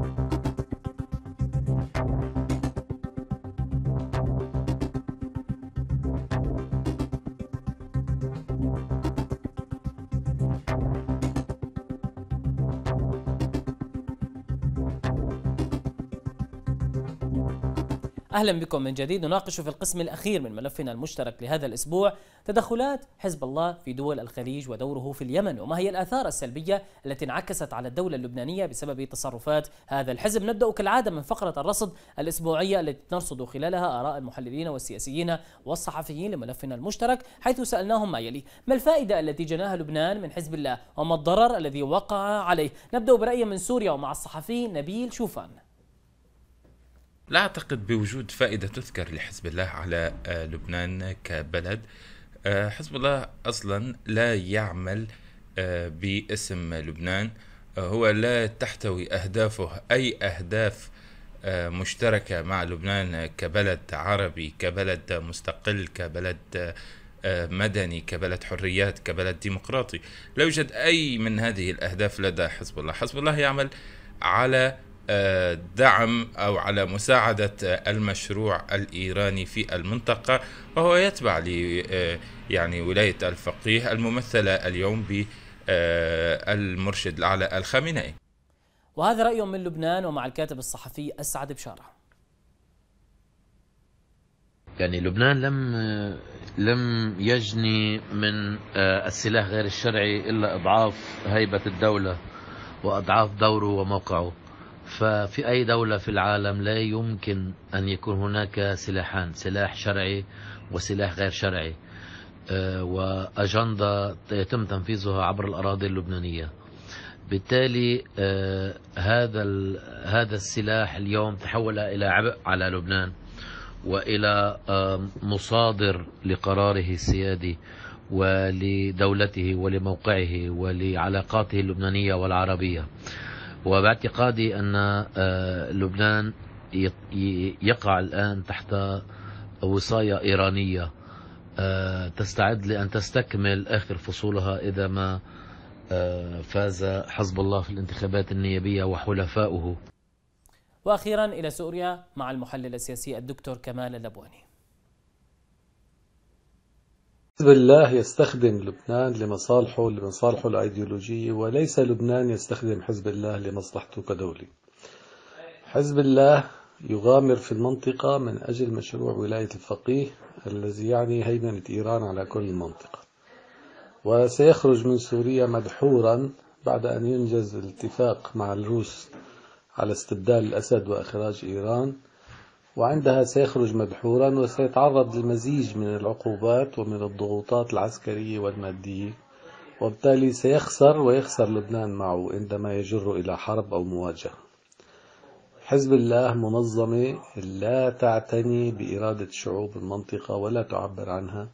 Thank you. أهلا بكم من جديد نناقش في القسم الأخير من ملفنا المشترك لهذا الأسبوع تدخلات حزب الله في دول الخليج ودوره في اليمن وما هي الآثار السلبية التي انعكست على الدولة اللبنانية بسبب تصرفات هذا الحزب نبدأ كالعادة من فقرة الرصد الأسبوعية التي نرصد خلالها آراء المحللين والسياسيين والصحفيين لملفنا المشترك حيث سألناهم ما يلي ما الفائدة التي جناها لبنان من حزب الله وما الضرر الذي وقع عليه نبدأ برأي من سوريا ومع الصحفي نبيل شوفان لا أعتقد بوجود فائدة تذكر لحزب الله على آه، لبنان كبلد آه، حزب الله أصلا لا يعمل آه، باسم لبنان هو لا تحتوي أهدافه أي أهداف مشتركة مع لبنان كبلد عربي كبلد مستقل كبلد مدني كبلد حريات كبلد ديمقراطي لا يوجد أي من هذه الأهداف لدى حزب الله حزب الله يعمل على دعم أو على مساعدة المشروع الإيراني في المنطقة وهو يتبع ل آه، يعني ولاية الفقيه الممثلة اليوم بالمرشد آه، الأعلى الخامنئي وهذا رأي من لبنان ومع الكاتب الصحفي أسعد بشارة يعني لبنان لم آه، لم يجني من السلاح غير الشرعي الا اضعاف هيبه الدوله واضعاف دوره وموقعه ففي أي دولة في العالم لا يمكن أن يكون هناك سلاحان سلاح شرعي وسلاح غير شرعي آه، وأجندة يتم تنفيذها عبر الأراضي اللبنانية بالتالي آه، هذا هذا السلاح اليوم تحول إلى عبء على لبنان وإلى مصادر لقراره السيادي ولدولته ولموقعه ولعلاقاته اللبنانية والعربية وباعتقادي أن آه، لبنان يقع الآن تحت وصاية إيرانية آه، تستعد لأن تستكمل آخر فصولها إذا ما آه، فاز حزب الله في الانتخابات النيابية وحلفاؤه وأخيرا إلى سوريا مع المحلل السياسي الدكتور كمال اللبواني حزب الله يستخدم لبنان لمصالحه لمصالحه الأيديولوجية وليس لبنان يستخدم حزب الله لمصلحته كدولة حزب الله يغامر في المنطقة من أجل مشروع ولاية الفقيه الذي يعني هيمنة إيران على كل المنطقة وسيخرج من سوريا مدحورا بعد أن ينجز الاتفاق مع الروس على استبدال الأسد وإخراج إيران وعندها سيخرج مدحورا وسيتعرض لمزيج من العقوبات ومن الضغوطات العسكرية والمادية وبالتالي سيخسر ويخسر لبنان معه عندما يجر إلى حرب أو مواجهة حزب الله منظمة لا تعتني بإرادة شعوب المنطقة ولا تعبر عنها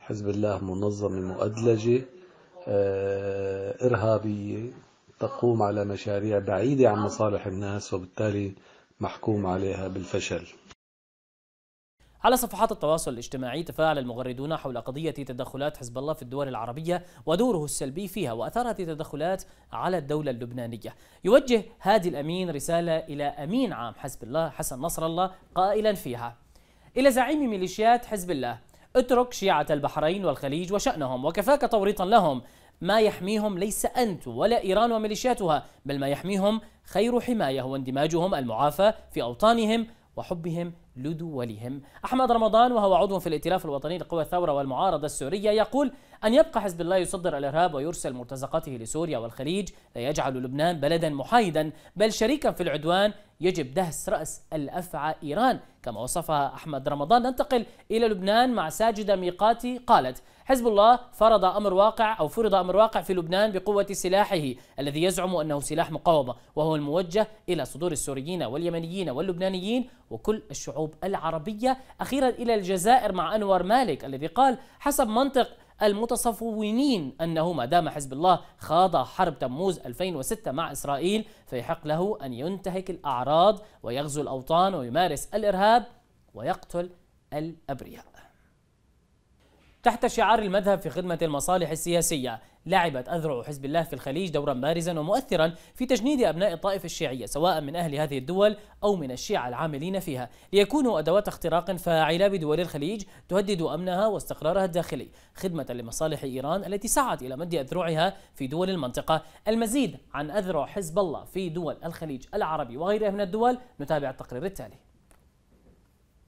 حزب الله منظمة مؤدلجة آه، إرهابية تقوم على مشاريع بعيدة عن مصالح الناس وبالتالي محكوم عليها بالفشل على صفحات التواصل الاجتماعي تفاعل المغردون حول قضية تدخلات حزب الله في الدول العربية ودوره السلبي فيها وأثارت تدخلات على الدولة اللبنانية يوجه هادي الأمين رسالة إلى أمين عام حزب الله حسن نصر الله قائلا فيها إلى زعيم ميليشيات حزب الله اترك شيعة البحرين والخليج وشأنهم وكفاك توريطا لهم ما يحميهم ليس أنت ولا إيران وميليشياتها بل ما يحميهم خير حماية هو اندماجهم المعافى في أوطانهم وحبهم لدولهم أحمد رمضان وهو عضو في الائتلاف الوطني لقوى الثورة والمعارضة السورية يقول أن يبقى حزب الله يصدر الإرهاب ويرسل مرتزقاته لسوريا والخليج لا يجعل لبنان بلدا محايدا بل شريكا في العدوان يجب دهس رأس الأفعى إيران كما وصفها أحمد رمضان ننتقل إلى لبنان مع ساجدة ميقاتي قالت حزب الله فرض أمر واقع أو فرض أمر واقع في لبنان بقوة سلاحه الذي يزعم أنه سلاح مقاومة وهو الموجه إلى صدور السوريين واليمنيين واللبنانيين وكل الشعوب العربية أخيرا إلى الجزائر مع أنور مالك الذي قال حسب منطق المتصفونين أنه ما دام حزب الله خاض حرب تموز 2006 مع إسرائيل فيحق له أن ينتهك الأعراض ويغزو الأوطان ويمارس الإرهاب ويقتل الأبرياء تحت شعار المذهب في خدمة المصالح السياسية لعبت أذرع حزب الله في الخليج دورا بارزا ومؤثرا في تجنيد أبناء الطائفة الشيعية سواء من أهل هذه الدول أو من الشيعة العاملين فيها ليكونوا أدوات اختراق فاعلة بدول الخليج تهدد أمنها واستقرارها الداخلي خدمة لمصالح إيران التي سعت إلى مد أذرعها في دول المنطقة المزيد عن أذرع حزب الله في دول الخليج العربي وغيرها من الدول نتابع التقرير التالي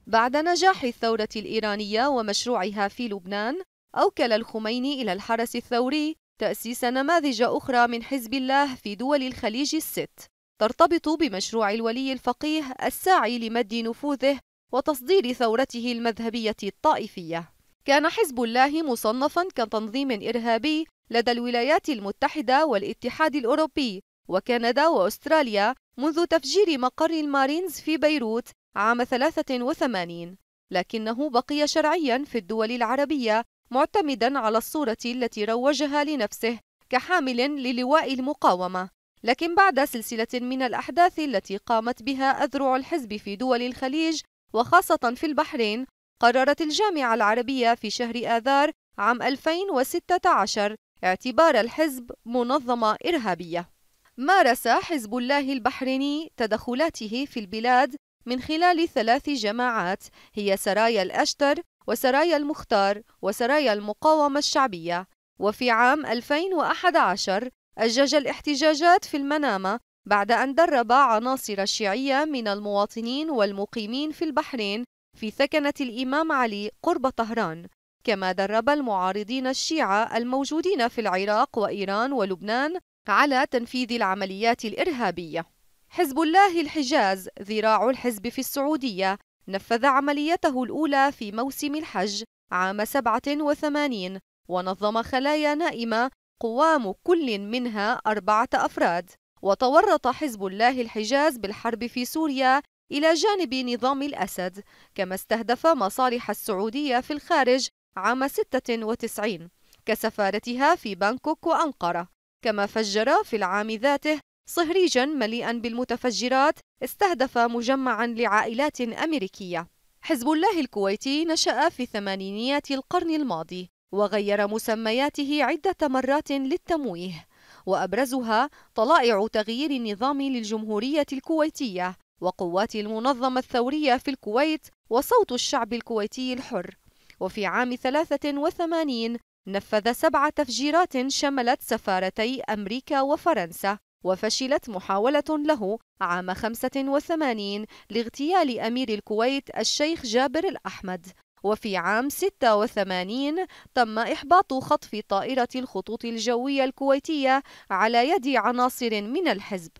بعد نجاح الثورة الإيرانية ومشروعها في لبنان أوكل الخميني إلى الحرس الثوري تأسيس نماذج أخرى من حزب الله في دول الخليج الست ترتبط بمشروع الولي الفقيه الساعي لمد نفوذه وتصدير ثورته المذهبية الطائفية كان حزب الله مصنفا كتنظيم إرهابي لدى الولايات المتحدة والاتحاد الأوروبي وكندا وأستراليا منذ تفجير مقر المارينز في بيروت عام 83 لكنه بقي شرعيا في الدول العربية معتمدا على الصورة التي روجها لنفسه كحامل للواء المقاومة لكن بعد سلسلة من الأحداث التي قامت بها أذرع الحزب في دول الخليج وخاصة في البحرين قررت الجامعة العربية في شهر آذار عام 2016 اعتبار الحزب منظمة إرهابية مارس حزب الله البحريني تدخلاته في البلاد من خلال ثلاث جماعات هي سرايا الأشتر وسرايا المختار وسرايا المقاومة الشعبية وفي عام 2011 أجج الاحتجاجات في المنامة بعد أن درب عناصر شيعية من المواطنين والمقيمين في البحرين في ثكنة الإمام علي قرب طهران كما درب المعارضين الشيعة الموجودين في العراق وإيران ولبنان على تنفيذ العمليات الإرهابية حزب الله الحجاز ذراع الحزب في السعودية نفذ عمليته الأولى في موسم الحج عام 87 ونظم خلايا نائمة قوام كل منها أربعة أفراد وتورط حزب الله الحجاز بالحرب في سوريا إلى جانب نظام الأسد كما استهدف مصالح السعودية في الخارج عام 96 كسفارتها في بانكوك وأنقرة كما فجر في العام ذاته صهريجا مليئا بالمتفجرات استهدف مجمعا لعائلات أمريكية حزب الله الكويتي نشأ في ثمانينيات القرن الماضي وغير مسمياته عدة مرات للتمويه وأبرزها طلائع تغيير النظام للجمهورية الكويتية وقوات المنظمة الثورية في الكويت وصوت الشعب الكويتي الحر وفي عام 83 نفذ سبع تفجيرات شملت سفارتي أمريكا وفرنسا وفشلت محاولة له عام 85 لاغتيال أمير الكويت الشيخ جابر الأحمد وفي عام 86 تم إحباط خطف طائرة الخطوط الجوية الكويتية على يد عناصر من الحزب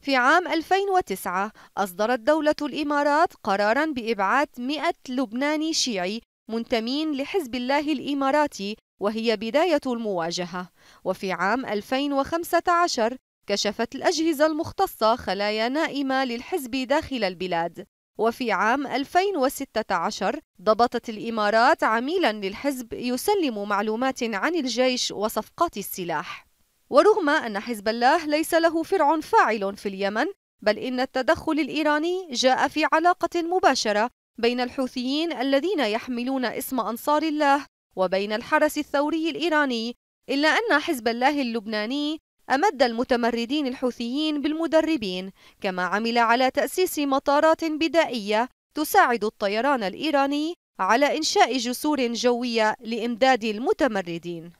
في عام 2009 أصدرت دولة الإمارات قراراً بإبعاد 100 لبناني شيعي منتمين لحزب الله الإماراتي وهي بداية المواجهة وفي عام 2015 كشفت الأجهزة المختصة خلايا نائمة للحزب داخل البلاد وفي عام 2016 ضبطت الإمارات عميلا للحزب يسلم معلومات عن الجيش وصفقات السلاح ورغم أن حزب الله ليس له فرع فاعل في اليمن بل إن التدخل الإيراني جاء في علاقة مباشرة بين الحوثيين الذين يحملون اسم أنصار الله وبين الحرس الثوري الإيراني إلا أن حزب الله اللبناني أمد المتمردين الحوثيين بالمدربين كما عمل على تأسيس مطارات بدائية تساعد الطيران الإيراني على إنشاء جسور جوية لإمداد المتمردين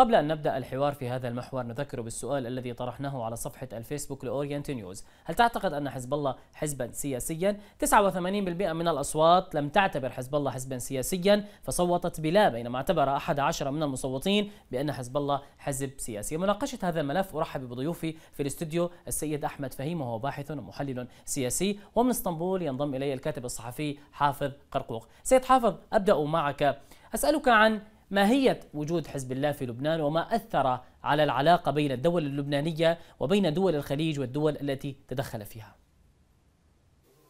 قبل أن نبدأ الحوار في هذا المحور نذكر بالسؤال الذي طرحناه على صفحة الفيسبوك لأورينت نيوز هل تعتقد أن حزب الله حزبا سياسيا؟ 89% من الأصوات لم تعتبر حزب الله حزبا سياسيا فصوتت بلا بينما اعتبر 11 من المصوتين بأن حزب الله حزب سياسي مناقشة هذا الملف أرحب بضيوفي في الاستوديو السيد أحمد فهيم وهو باحث ومحلل سياسي ومن اسطنبول ينضم إلي الكاتب الصحفي حافظ قرقوق سيد حافظ أبدأ معك أسألك عن ماهية وجود حزب الله في لبنان وما أثر على العلاقة بين الدول اللبنانية وبين دول الخليج والدول التي تدخل فيها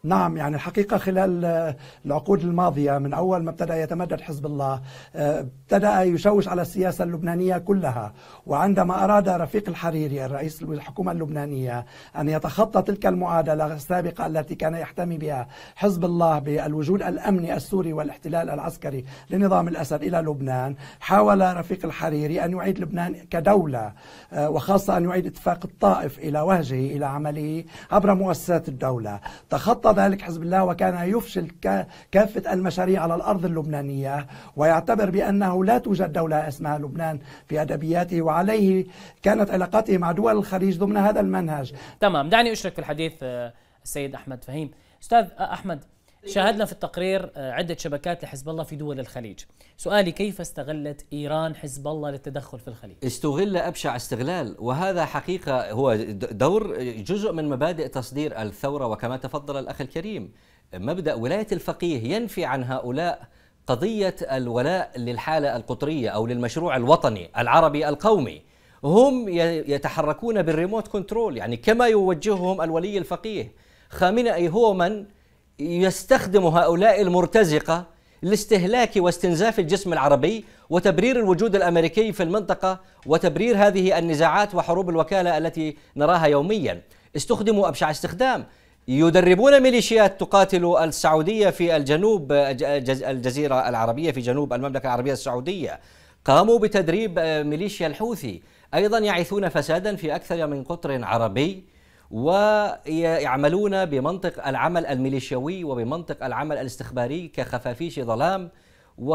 نعم يعني الحقيقة خلال آه، العقود الماضية من أول ما ابتدأ يتمدد حزب الله آه، ابتدأ يشوش على السياسة اللبنانية كلها وعندما أراد رفيق الحريري الرئيس الحكومة اللبنانية أن يتخطى تلك المعادلة السابقة التي كان يحتمي بها حزب الله بالوجود الأمني السوري والاحتلال العسكري لنظام الأسد إلى لبنان حاول رفيق الحريري أن يعيد لبنان كدولة آه، وخاصة أن يعيد اتفاق الطائف إلى وهجه إلى عمله عبر مؤسسات الدولة تخطى ذلك حزب الله وكان يفشل كافة المشاريع على الأرض اللبنانية ويعتبر بأنه لا توجد دولة اسمها لبنان في أدبياته وعليه كانت علاقاته مع دول الخليج ضمن هذا المنهج تمام دعني أشرك في الحديث آه، السيد أحمد فهيم أستاذ آه، أحمد شاهدنا في التقرير آه، عدة شبكات لحزب الله في دول الخليج سؤالي كيف استغلت إيران حزب الله للتدخل في الخليج؟ استغل أبشع استغلال وهذا حقيقة هو دور جزء من مبادئ تصدير الثورة وكما تفضل الأخ الكريم مبدأ ولاية الفقيه ينفي عن هؤلاء قضية الولاء للحالة القطرية أو للمشروع الوطني العربي القومي هم يتحركون بالريموت كنترول يعني كما يوجههم الولي الفقيه خامنئي هو من يستخدم هؤلاء المرتزقة لاستهلاك واستنزاف الجسم العربي وتبرير الوجود الامريكي في المنطقه وتبرير هذه النزاعات وحروب الوكاله التي نراها يوميا استخدموا ابشع استخدام يدربون ميليشيات تقاتل السعوديه في الجنوب الجزيره العربيه في جنوب المملكه العربيه السعوديه قاموا بتدريب ميليشيا الحوثي ايضا يعيثون فسادا في اكثر من قطر عربي ويعملون بمنطق العمل الميليشيوي وبمنطق العمل الاستخباري كخفافيش ظلام و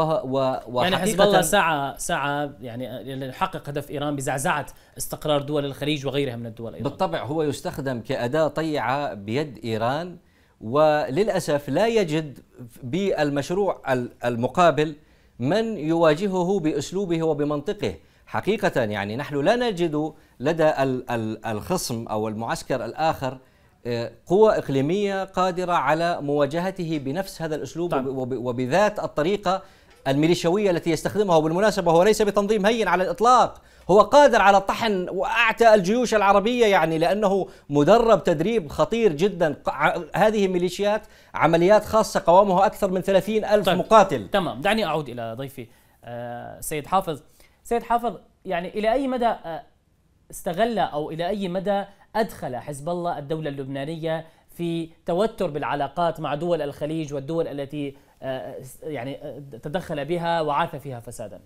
و يعني حزب الله سعى سعى يعني ليحقق هدف ايران بزعزعه استقرار دول الخليج وغيرها من الدول ايضا بالطبع هو يستخدم كاداه طيعه بيد ايران وللاسف لا يجد بالمشروع المقابل من يواجهه باسلوبه وبمنطقه حقيقة يعني نحن لا نجد لدى الخصم أو المعسكر الآخر آه، قوة إقليمية قادرة على مواجهته بنفس هذا الأسلوب طيب. وبذات الطريقة الميليشيوية التي يستخدمها وبالمناسبة هو ليس بتنظيم هين على الإطلاق هو قادر على طحن وأعتى الجيوش العربية يعني لأنه مدرب تدريب خطير جدا هذه ميليشيات عمليات خاصة قوامها أكثر من 30 ألف طيب. مقاتل تمام دعني أعود إلى ضيفي آه سيد حافظ سيد حافظ يعني إلى أي مدى آه، استغل أو إلى أي مدى أدخل حزب الله الدولة اللبنانية في توتر بالعلاقات مع دول الخليج والدول التي آه، يعني آه، تدخل بها وعاث فيها فسادا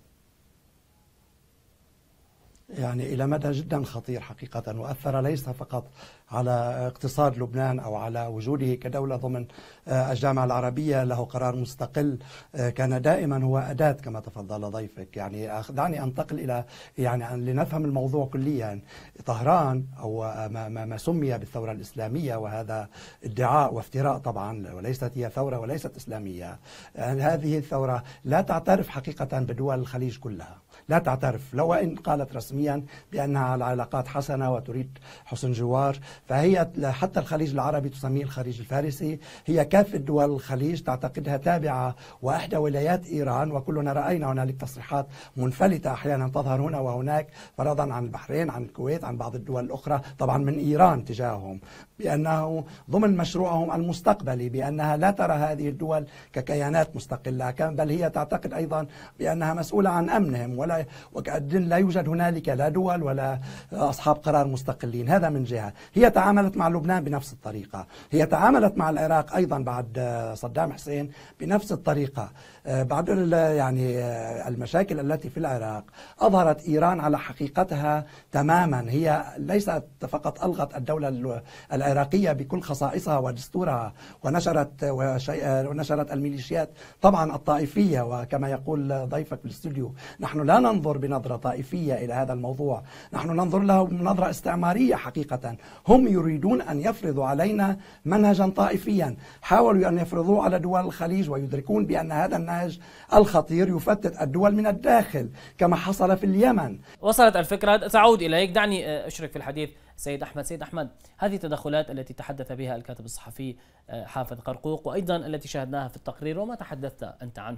يعني إلى مدى جدا خطير حقيقة وأثر ليس فقط على اقتصاد لبنان أو على وجوده كدولة ضمن آه، الجامعة العربية له قرار مستقل آه، كان دائما هو أداة كما تفضل ضيفك يعني دعني أنتقل إلى يعني لنفهم الموضوع كليا طهران أو آه، ما, ما سمي بالثورة الإسلامية وهذا ادعاء وافتراء طبعا وليست هي ثورة وليست إسلامية يعني هذه الثورة لا تعترف حقيقة بدول الخليج كلها لا تعترف لو إن قالت رسميا عالميا بأنها على علاقات حسنة وتريد حسن جوار فهي حتى الخليج العربي تسميه الخليج الفارسي هي كافة دول الخليج تعتقدها تابعة وإحدى ولايات إيران وكلنا رأينا هنالك تصريحات منفلتة أحيانا تظهر هنا وهناك فرضا عن البحرين عن الكويت عن بعض الدول الأخرى طبعا من إيران تجاههم بأنه ضمن مشروعهم المستقبلي بأنها لا ترى هذه الدول ككيانات مستقلة بل هي تعتقد أيضا بأنها مسؤولة عن أمنهم ولا وكأن لا يوجد هنالك لا دول ولا أصحاب قرار مستقلين هذا من جهة هي تعاملت مع لبنان بنفس الطريقة هي تعاملت مع العراق أيضا بعد صدام حسين بنفس الطريقة آه، بعد يعني آه، المشاكل التي في العراق أظهرت إيران على حقيقتها تماما هي ليست فقط ألغت الدولة العراقية بكل خصائصها ودستورها ونشرت آه، ونشرت الميليشيات طبعا الطائفية وكما يقول ضيفك في الاستوديو نحن لا ننظر بنظرة طائفية إلى هذا الموضوع نحن ننظر له بنظرة استعمارية حقيقة هم يريدون أن يفرضوا علينا منهجا طائفيا حاولوا أن يفرضوه على دول الخليج ويدركون بأن هذا النهج الخطير يفتت الدول من الداخل كما حصل في اليمن وصلت الفكرة تعود إليك دعني أشرك في الحديث سيد أحمد سيد أحمد هذه التدخلات التي تحدث بها الكاتب الصحفي آه، حافظ قرقوق وأيضا التي شاهدناها في التقرير وما تحدثت أنت عنه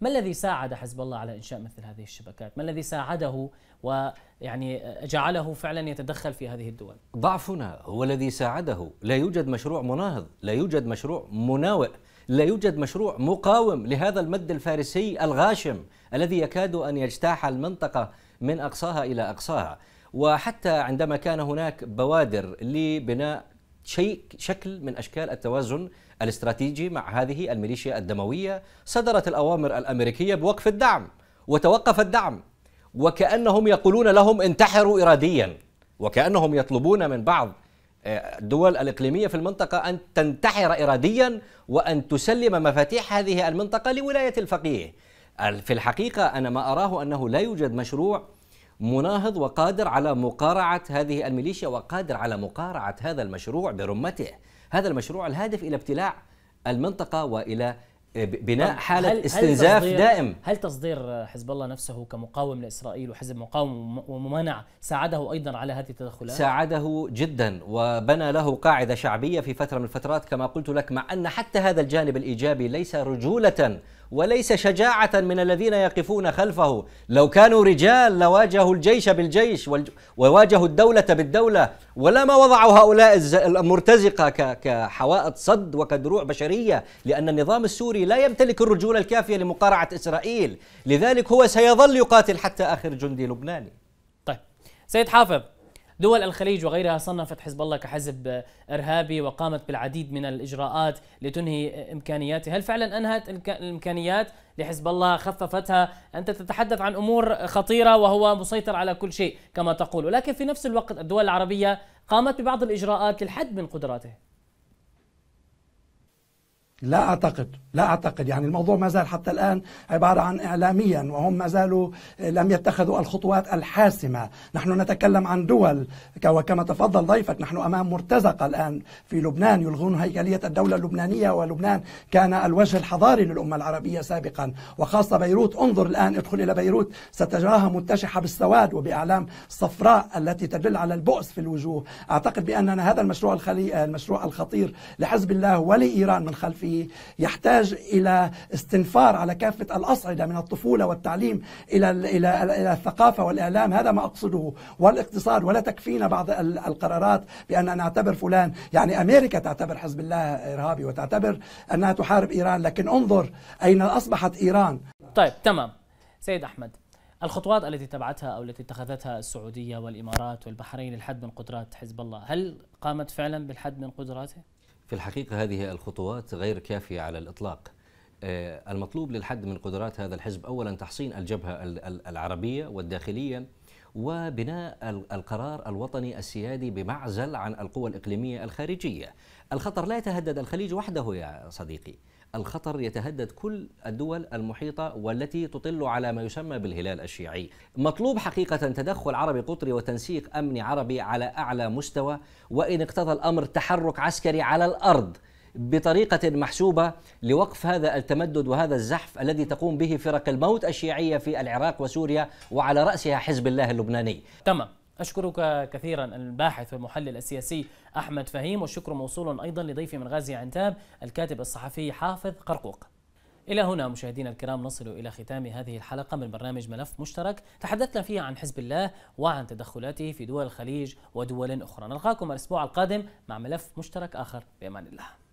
ما الذي ساعد حزب الله على إنشاء مثل هذه الشبكات ما الذي ساعده ويعني آه، جعله فعلا يتدخل في هذه الدول ضعفنا هو الذي ساعده لا يوجد مشروع مناهض لا يوجد مشروع مناوئ لا يوجد مشروع مقاوم لهذا المد الفارسي الغاشم الذي يكاد أن يجتاح المنطقة من أقصاها إلى أقصاها وحتى عندما كان هناك بوادر لبناء شيء شكل من اشكال التوازن الاستراتيجي مع هذه الميليشيا الدمويه، صدرت الاوامر الامريكيه بوقف الدعم وتوقف الدعم وكانهم يقولون لهم انتحروا اراديا وكانهم يطلبون من بعض آه، الدول الاقليميه في المنطقه ان تنتحر اراديا وان تسلم مفاتيح هذه المنطقه لولايه الفقيه. في الحقيقه انا ما اراه انه لا يوجد مشروع مناهض وقادر على مقارعة هذه الميليشيا وقادر على مقارعة هذا المشروع برمته هذا المشروع الهادف إلى ابتلاع المنطقة وإلى بناء طيب، حالة هل استنزاف هل دائم هل تصدير حزب الله نفسه كمقاوم لإسرائيل وحزب مقاوم وممانع ساعده أيضا على هذه التدخلات؟ ساعده جدا وبنى له قاعدة شعبية في فترة من الفترات كما قلت لك مع أن حتى هذا الجانب الإيجابي ليس رجولة وليس شجاعة من الذين يقفون خلفه لو كانوا رجال لواجهوا الجيش بالجيش وواجهوا الدولة بالدولة ولما وضعوا هؤلاء المرتزقة كحوائط صد وكدروع بشرية لأن النظام السوري لا يمتلك الرجولة الكافية لمقارعة إسرائيل لذلك هو سيظل يقاتل حتى آخر جندي لبناني طيب سيد حافظ دول الخليج وغيرها صنفت حزب الله كحزب إرهابي وقامت بالعديد من الإجراءات لتنهي إمكانياته هل فعلا أنهت الإمكانيات لحزب الله خففتها أنت تتحدث عن أمور خطيرة وهو مسيطر على كل شيء كما تقول ولكن في نفس الوقت الدول العربية قامت ببعض الإجراءات للحد من قدراته لا أعتقد لا أعتقد يعني الموضوع ما زال حتى الآن عبارة عن إعلاميا وهم ما زالوا آه، لم يتخذوا الخطوات الحاسمة نحن نتكلم عن دول وكما تفضل ضيفك نحن أمام مرتزقة الآن في لبنان يلغون هيكلية الدولة اللبنانية ولبنان كان الوجه الحضاري للأمة العربية سابقا وخاصة بيروت انظر الآن ادخل إلى بيروت ستجراها متشحة بالسواد وبأعلام صفراء التي تدل على البؤس في الوجوه أعتقد بأننا هذا المشروع الخلي المشروع الخطير لحزب الله ولإيران من خلفه فيه يحتاج إلى استنفار على كافة الأصعدة من الطفولة والتعليم إلى إلى إلى الثقافة والإعلام هذا ما أقصده والاقتصاد ولا تكفينا بعض القرارات بأن نعتبر فلان يعني أمريكا تعتبر حزب الله إرهابي وتعتبر أنها تحارب إيران لكن انظر أين أصبحت إيران طيب تمام سيد أحمد الخطوات التي تبعتها او التي اتخذتها السعوديه والامارات والبحرين للحد من قدرات حزب الله، هل قامت فعلا بالحد من قدراته؟ في الحقيقة هذه الخطوات غير كافية على الإطلاق آه، المطلوب للحد من قدرات هذا الحزب أولا تحصين الجبهة العربية والداخلية وبناء القرار الوطني السيادي بمعزل عن القوى الإقليمية الخارجية الخطر لا يتهدد الخليج وحده يا صديقي الخطر يتهدد كل الدول المحيطة والتي تطل على ما يسمى بالهلال الشيعي مطلوب حقيقة تدخل عربي قطري وتنسيق أمني عربي على أعلى مستوى وإن اقتضى الأمر تحرك عسكري على الأرض بطريقة محسوبة لوقف هذا التمدد وهذا الزحف الذي تقوم به فرق الموت الشيعية في العراق وسوريا وعلى رأسها حزب الله اللبناني تمام أشكرك كثيرا الباحث والمحلل السياسي أحمد فهيم والشكر موصول أيضا لضيفي من غازي عنتاب الكاتب الصحفي حافظ قرقوق إلى هنا مشاهدينا الكرام نصل إلى ختام هذه الحلقة من برنامج ملف مشترك تحدثنا فيها عن حزب الله وعن تدخلاته في دول الخليج ودول أخرى نلقاكم الأسبوع القادم مع ملف مشترك آخر بأمان الله